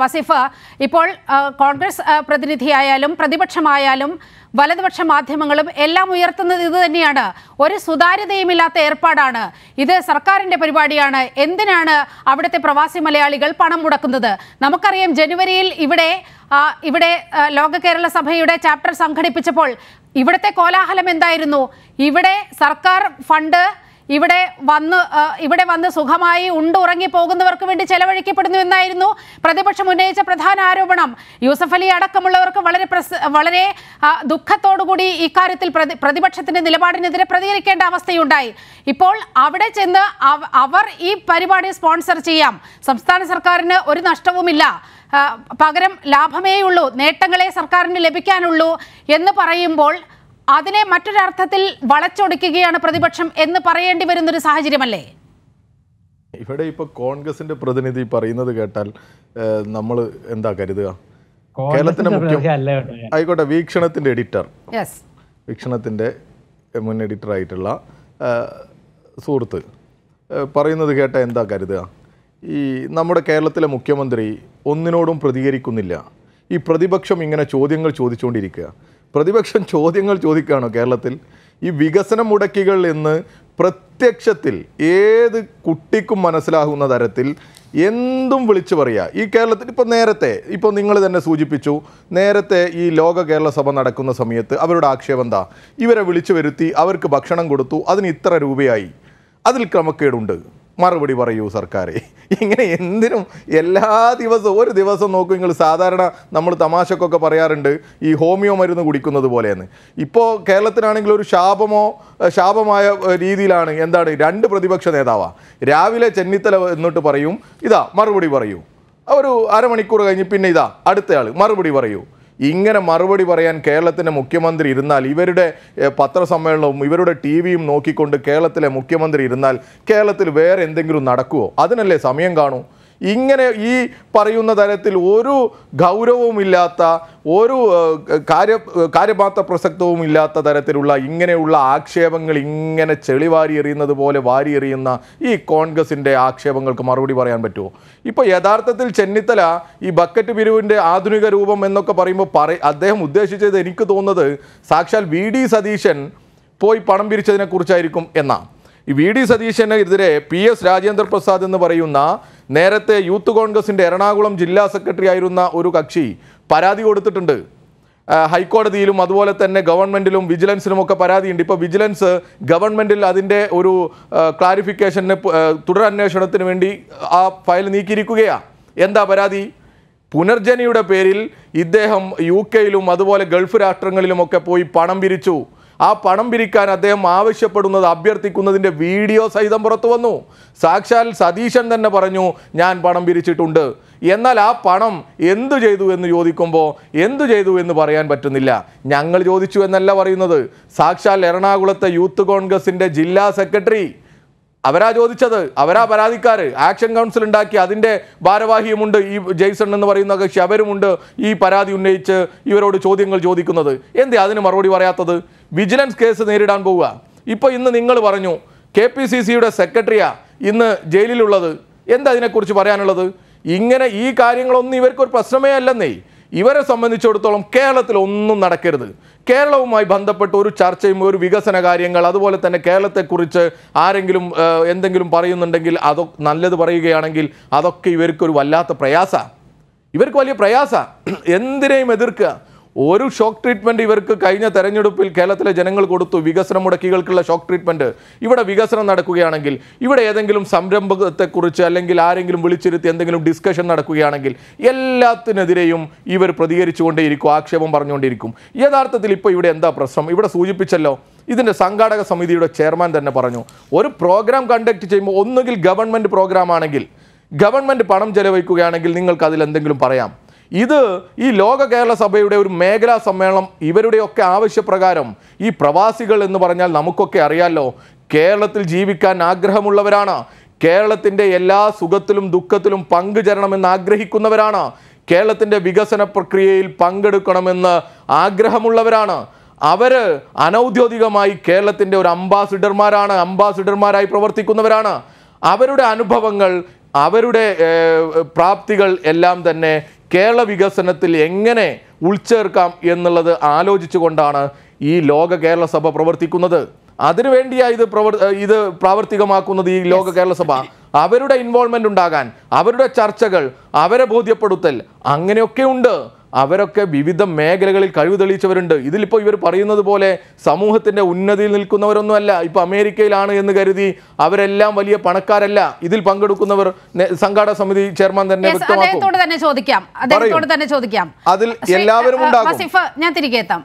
വസിഫ് ഇപ്പോൾ കോൺഗ്രസ് പ്രതിനിധിയായാലും പ്രതിപക്ഷമായാലും വലതുപക്ഷ മാധ്യമങ്ങളും എല്ലാം ഉയർത്തുന്നത് ഇത് തന്നെയാണ് ഒരു സുതാര്യതയുമില്ലാത്ത ഏർപ്പാടാണ് ഇത് സർക്കാരിന്റെ പരിപാടിയാണ് എന്തിനാണ് അവിടുത്തെ പ്രവാസി മലയാളികൾ പണം മുടക്കുന്നത് നമുക്കറിയാം ജനുവരിയിൽ ഇവിടെ ഇവിടെ ലോക കേരള സഭയുടെ ചാപ്റ്റർ സംഘടിപ്പിച്ചപ്പോൾ ഇവിടുത്തെ കോലാഹലം എന്തായിരുന്നു ഇവിടെ സർക്കാർ ഫണ്ട് ഇവിടെ വന്ന് ഇവിടെ വന്ന് സുഖമായി ഉണ്ടുറങ്ങി പോകുന്നവർക്ക് വേണ്ടി ചെലവഴിക്കപ്പെടുന്നു എന്നായിരുന്നു പ്രതിപക്ഷം ഉന്നയിച്ച പ്രധാന ആരോപണം യൂസഫ് അലി അടക്കമുള്ളവർക്ക് വളരെ വളരെ ദുഃഖത്തോടുകൂടി ഇക്കാര്യത്തിൽ പ്രതി പ്രതിപക്ഷത്തിന്റെ നിലപാടിനെതിരെ പ്രതികരിക്കേണ്ട അവസ്ഥയുണ്ടായി ഇപ്പോൾ അവിടെ ചെന്ന് അവർ ഈ പരിപാടി സ്പോൺസർ ചെയ്യാം സംസ്ഥാന സർക്കാരിന് ഒരു നഷ്ടവുമില്ല പകരം ലാഭമേയുള്ളൂ നേട്ടങ്ങളെ സർക്കാരിന് ലഭിക്കാനുള്ളൂ എന്ന് പറയുമ്പോൾ അതിനെ മറ്റൊരർത്ഥത്തിൽ വളച്ചൊടുക്കുകയാണ് പ്രതിപക്ഷം എന്ന് പറയേണ്ടി വരുന്നൊരു സാഹചര്യമല്ലേ ഇവിടെ ഇപ്പൊ കോൺഗ്രസിന്റെ പ്രതിനിധി പറയുന്നത് കേട്ടാൽ നമ്മൾ എന്താ കരുതുക കേരളത്തിന്റെ മുഖ്യം ആയിക്കോട്ടെ വീക്ഷണത്തിന്റെ എഡിറ്റർ വീക്ഷണത്തിന്റെ മുൻ എഡിറ്റർ ആയിട്ടുള്ള സുഹൃത്ത് പറയുന്നത് കേട്ട എന്താ കരുതുക ഈ നമ്മുടെ കേരളത്തിലെ മുഖ്യമന്ത്രി ഒന്നിനോടും പ്രതികരിക്കുന്നില്ല ഈ പ്രതിപക്ഷം ഇങ്ങനെ ചോദ്യങ്ങൾ ചോദിച്ചുകൊണ്ടിരിക്കുക പ്രതിപക്ഷം ചോദ്യങ്ങൾ ചോദിക്കുകയാണോ കേരളത്തിൽ ഈ വികസന മുടക്കികൾ എന്ന് പ്രത്യക്ഷത്തിൽ ഏത് കുട്ടിക്കും മനസ്സിലാകുന്ന തരത്തിൽ എന്തും വിളിച്ചു പറയുക ഈ കേരളത്തിൽ ഇപ്പോൾ നേരത്തെ ഇപ്പോൾ നിങ്ങൾ തന്നെ സൂചിപ്പിച്ചു നേരത്തെ ഈ ലോക കേരള സഭ നടക്കുന്ന സമയത്ത് അവരുടെ ആക്ഷേപം എന്താ ഇവരെ വിളിച്ചു വരുത്തി അവർക്ക് ഭക്ഷണം കൊടുത്തു അതിന് ഇത്ര രൂപയായി അതിൽ ക്രമക്കേടുണ്ട് മറുപടി പറയൂ സർക്കാർ ഇങ്ങനെ എന്തിനും എല്ലാ ദിവസവും ഒരു ദിവസം നോക്കും നിങ്ങൾ സാധാരണ നമ്മൾ തമാശക്കൊക്കെ പറയാറുണ്ട് ഈ ഹോമിയോ മരുന്ന് കുടിക്കുന്നത് പോലെയെന്ന് ഇപ്പോൾ കേരളത്തിനാണെങ്കിൽ ഒരു ശാപമോ ശാപമായ രീതിയിലാണ് എന്താണ് രണ്ട് പ്രതിപക്ഷ നേതാവാണ് രാവിലെ ചെന്നിത്തല എന്നിട്ട് പറയും ഇതാ മറുപടി പറയൂ ഒരു അരമണിക്കൂർ കഴിഞ്ഞ് പിന്നെ ഇതാ അടുത്തയാൾ മറുപടി പറയൂ ഇങ്ങനെ മറുപടി പറയാൻ കേരളത്തിൻ്റെ മുഖ്യമന്ത്രി ഇരുന്നാൽ ഇവരുടെ പത്രസമ്മേളനവും ഇവരുടെ ടി വിയും നോക്കിക്കൊണ്ട് കേരളത്തിലെ മുഖ്യമന്ത്രി ഇരുന്നാൽ കേരളത്തിൽ വേറെ എന്തെങ്കിലും നടക്കുമോ അതിനല്ലേ സമയം കാണൂ ഇങ്ങനെ ഈ പറയുന്ന തരത്തിൽ ഒരു ഗൗരവവുമില്ലാത്ത ഒരു കാര്യ കാര്യമാത്ര പ്രസക്തവും ഇല്ലാത്ത തരത്തിലുള്ള ഇങ്ങനെയുള്ള ആക്ഷേപങ്ങൾ ഇങ്ങനെ ചെളി വാരി എറിയുന്നത് പോലെ വാരി എറിയുന്ന ഈ കോൺഗ്രസിൻ്റെ ആക്ഷേപങ്ങൾക്ക് മറുപടി പറയാൻ പറ്റുമോ ഇപ്പോൾ യഥാർത്ഥത്തിൽ ചെന്നിത്തല ഈ ബക്കറ്റ് പിരിവിൻ്റെ ആധുനിക രൂപം എന്നൊക്കെ പറയുമ്പോൾ പറ അദ്ദേഹം ഉദ്ദേശിച്ചത് എനിക്ക് തോന്നുന്നത് സാക്ഷാൽ വി ഡി സതീശൻ പോയി പണം പിരിച്ചതിനെക്കുറിച്ചായിരിക്കും എന്നാണ് ഈ വി ഡി സതീശനെതിരെ പി എസ് രാജേന്ദ്ര പ്രസാദ് എന്ന് പറയുന്ന നേരത്തെ യൂത്ത് കോൺഗ്രസിൻ്റെ എറണാകുളം ജില്ലാ സെക്രട്ടറി ആയിരുന്ന ഒരു കക്ഷി പരാതി കൊടുത്തിട്ടുണ്ട് ഹൈക്കോടതിയിലും അതുപോലെ തന്നെ ഗവൺമെൻറ്റിലും ഒക്കെ പരാതിയുണ്ട് ഇപ്പോൾ വിജിലൻസ് ഗവൺമെൻറ്റിൽ അതിൻ്റെ ഒരു ക്ലാരിഫിക്കേഷന് തുടരന്വേഷണത്തിന് വേണ്ടി ആ ഫയൽ നീക്കിയിരിക്കുകയാണ് എന്താ പരാതി പുനർജനിയുടെ പേരിൽ ഇദ്ദേഹം യു കെയിലും അതുപോലെ ഗൾഫ് രാഷ്ട്രങ്ങളിലുമൊക്കെ പോയി പണം പിരിച്ചു ആ പണം പിരിക്കാൻ അദ്ദേഹം ആവശ്യപ്പെടുന്നത് അഭ്യർത്ഥിക്കുന്നതിൻ്റെ വീഡിയോ സഹിതം പുറത്തു വന്നു സാക്ഷാൽ സതീശൻ തന്നെ പറഞ്ഞു ഞാൻ പണം പിരിച്ചിട്ടുണ്ട് എന്നാൽ ആ പണം എന്തു ചെയ്തു എന്ന് ചോദിക്കുമ്പോൾ എന്തു ചെയ്തു എന്ന് പറയാൻ പറ്റുന്നില്ല ഞങ്ങൾ ചോദിച്ചു എന്നല്ല പറയുന്നത് സാക്ഷാൽ എറണാകുളത്തെ യൂത്ത് കോൺഗ്രസിൻ്റെ ജില്ലാ സെക്രട്ടറി അവരാ ചോദിച്ചത് അവരാ പരാതിക്കാർ ആക്ഷൻ കൗൺസിൽ ഉണ്ടാക്കി അതിൻ്റെ ഭാരവാഹിയുമുണ്ട് ഈ ജെയ്സൺ എന്ന് പറയുന്ന കക്ഷി അവരുമുണ്ട് ഈ പരാതി ഉന്നയിച്ച് ഇവരോട് ചോദ്യങ്ങൾ ചോദിക്കുന്നത് എന്തേ അതിന് മറുപടി പറയാത്തത് വിജിലൻസ് കേസ് നേരിടാൻ പോവുക ഇപ്പോൾ ഇന്ന് നിങ്ങൾ പറഞ്ഞു കെ പി സി സിയുടെ സെക്രട്ടറിയാ ഇന്ന് ജയിലിലുള്ളത് എന്താ അതിനെക്കുറിച്ച് പറയാനുള്ളത് ഇങ്ങനെ ഈ കാര്യങ്ങളൊന്നും ഇവർക്കൊരു പ്രശ്നമേ അല്ലെന്നേ ഇവരെ സംബന്ധിച്ചിടത്തോളം കേരളത്തിൽ ഒന്നും നടക്കരുത് കേരളവുമായി ബന്ധപ്പെട്ട് ഒരു ചർച്ചയും ഒരു വികസന കാര്യങ്ങൾ അതുപോലെ തന്നെ കേരളത്തെക്കുറിച്ച് ആരെങ്കിലും എന്തെങ്കിലും പറയുന്നുണ്ടെങ്കിൽ അതോ നല്ലത് പറയുകയാണെങ്കിൽ അതൊക്കെ ഇവർക്കൊരു വല്ലാത്ത പ്രയാസ ഇവർക്ക് വലിയ പ്രയാസ എന്തിനേയും എതിർക്കുക ഒരു ഷോക്ക് ട്രീറ്റ്മെൻറ്റ് ഇവർക്ക് കഴിഞ്ഞ തെരഞ്ഞെടുപ്പിൽ കേരളത്തിലെ ജനങ്ങൾ കൊടുത്തു വികസന മുടക്കികൾക്കുള്ള ഷോക്ക് ട്രീറ്റ്മെൻറ്റ് ഇവിടെ വികസനം നടക്കുകയാണെങ്കിൽ ഇവിടെ ഏതെങ്കിലും സംരംഭത്തെക്കുറിച്ച് അല്ലെങ്കിൽ ആരെങ്കിലും വിളിച്ചിരുത്തി എന്തെങ്കിലും ഡിസ്കഷൻ നടക്കുകയാണെങ്കിൽ എല്ലാത്തിനെതിരെയും ഇവർ പ്രതികരിച്ചുകൊണ്ടേയിരിക്കും ആക്ഷേപം പറഞ്ഞുകൊണ്ടിരിക്കും യഥാർത്ഥത്തിൽ ഇപ്പോൾ ഇവിടെ എന്താ പ്രശ്നം ഇവിടെ സൂചിപ്പിച്ചല്ലോ ഇതിൻ്റെ സംഘാടക സമിതിയുടെ ചെയർമാൻ തന്നെ പറഞ്ഞു ഒരു പ്രോഗ്രാം കണ്ടക്ട് ചെയ്യുമ്പോൾ ഒന്നുകിൽ ഗവൺമെൻറ് പ്രോഗ്രാം ആണെങ്കിൽ ഗവൺമെൻറ് പണം ചെലവഴിക്കുകയാണെങ്കിൽ നിങ്ങൾക്ക് അതിൽ എന്തെങ്കിലും പറയാം ഇത് ഈ ലോക കേരള സഭയുടെ ഒരു മേഖലാ സമ്മേളനം ഇവരുടെയൊക്കെ ആവശ്യപ്രകാരം ഈ പ്രവാസികൾ എന്ന് പറഞ്ഞാൽ നമുക്കൊക്കെ അറിയാലോ കേരളത്തിൽ ജീവിക്കാൻ ആഗ്രഹമുള്ളവരാണ് കേരളത്തിൻ്റെ എല്ലാ സുഖത്തിലും ദുഃഖത്തിലും പങ്കുചേരണമെന്ന് ആഗ്രഹിക്കുന്നവരാണ് കേരളത്തിൻ്റെ വികസന പ്രക്രിയയിൽ പങ്കെടുക്കണമെന്ന് ആഗ്രഹമുള്ളവരാണ് അവർ അനൗദ്യോഗികമായി കേരളത്തിൻ്റെ ഒരു അംബാസിഡർമാരാണ് അംബാസിഡർമാരായി പ്രവർത്തിക്കുന്നവരാണ് അവരുടെ അനുഭവങ്ങൾ അവരുടെ പ്രാപ്തികൾ എല്ലാം തന്നെ കേരള വികസനത്തിൽ എങ്ങനെ ഉൾച്ചേർക്കാം എന്നുള്ളത് ആലോചിച്ചുകൊണ്ടാണ് ഈ ലോക കേരള സഭ പ്രവർത്തിക്കുന്നത് അതിനുവേണ്ടിയാണ് ഇത് പ്രവർ ഇത് പ്രാവർത്തികമാക്കുന്നത് ഈ ലോക കേരള സഭ അവരുടെ ഇൻവോൾവ്മെൻ്റ് ഉണ്ടാകാൻ അവരുടെ ചർച്ചകൾ അവരെ ബോധ്യപ്പെടുത്തൽ അങ്ങനെയൊക്കെ ഉണ്ട് അവരൊക്കെ വിവിധ മേഖലകളിൽ കഴിവ് തെളിയിച്ചവരുണ്ട് ഇതിലിപ്പോൾ ഇവർ പറയുന്നത് പോലെ സമൂഹത്തിൻ്റെ ഉന്നതിയിൽ നിൽക്കുന്നവരൊന്നുമല്ല ഇപ്പോൾ അമേരിക്കയിലാണ് എന്ന് കരുതി അവരെല്ലാം വലിയ പണക്കാരല്ല ഇതിൽ പങ്കെടുക്കുന്നവർ സംഘാടക സമിതി ചെയർമാൻ തന്നെ വ്യക്തമാക്കും അതിൽ എല്ലാവരും ഉണ്ടാകും ഞാൻ തിരികെ എത്താം